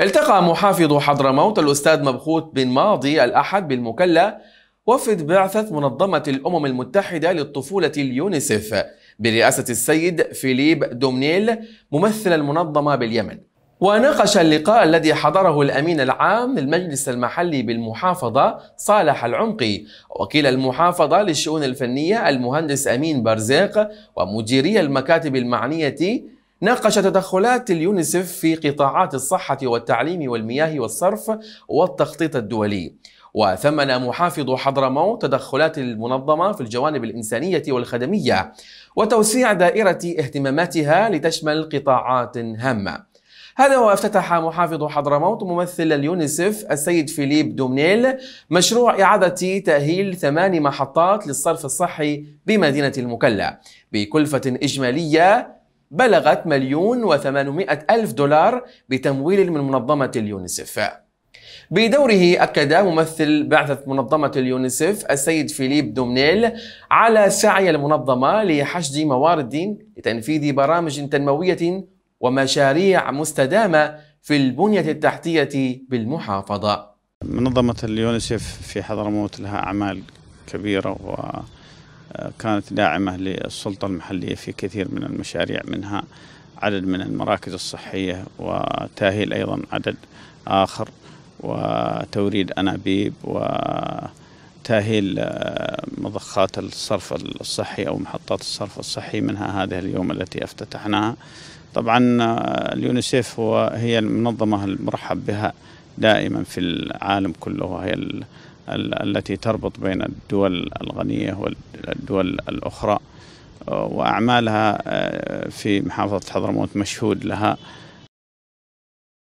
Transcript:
التقى محافظ حضرموت الأستاذ مبخوت بن ماضي الأحد بالمكلا وفد بعثة منظمة الأمم المتحدة للطفولة اليونيسف برئاسة السيد فيليب دومنيل ممثل المنظمة باليمن وناقش اللقاء الذي حضره الأمين العام للمجلس المحلي بالمحافظة صالح العمقي وكيل المحافظة للشؤون الفنية المهندس أمين برزيق ومديري المكاتب المعنية ناقش تدخلات اليونيسف في قطاعات الصحة والتعليم والمياه والصرف والتخطيط الدولي وثمن محافظ حضرموت تدخلات المنظمة في الجوانب الإنسانية والخدمية وتوسيع دائرة اهتماماتها لتشمل قطاعات هامة هذا وافتتح محافظ حضرموت ممثل اليونيسف السيد فيليب دومنيل مشروع إعادة تأهيل ثمان محطات للصرف الصحي بمدينة المكلا بكلفة إجمالية بلغت مليون وثمانمائة ألف دولار بتمويل من منظمة اليونسف بدوره أكد ممثل بعثة منظمة اليونسف السيد فيليب دومنيل على سعي المنظمة لحشد موارد لتنفيذ برامج تنموية ومشاريع مستدامة في البنية التحتية بالمحافظة منظمة اليونسف في حضرموت لها أعمال كبيرة و كانت داعمة للسلطة المحلية في كثير من المشاريع منها عدد من المراكز الصحية وتاهيل أيضا عدد آخر وتوريد أنابيب وتاهيل آه، مضخات الصرف الصحي أو محطات الصرف الصحي منها هذه اليوم التي افتتحناها طبعا آه، اليونيسيف هو هي المنظمة المرحب بها دائما في العالم كله وهي التي تربط بين الدول الغنية والدول الأخرى وأعمالها آه، في محافظة حضرموت مشهود لها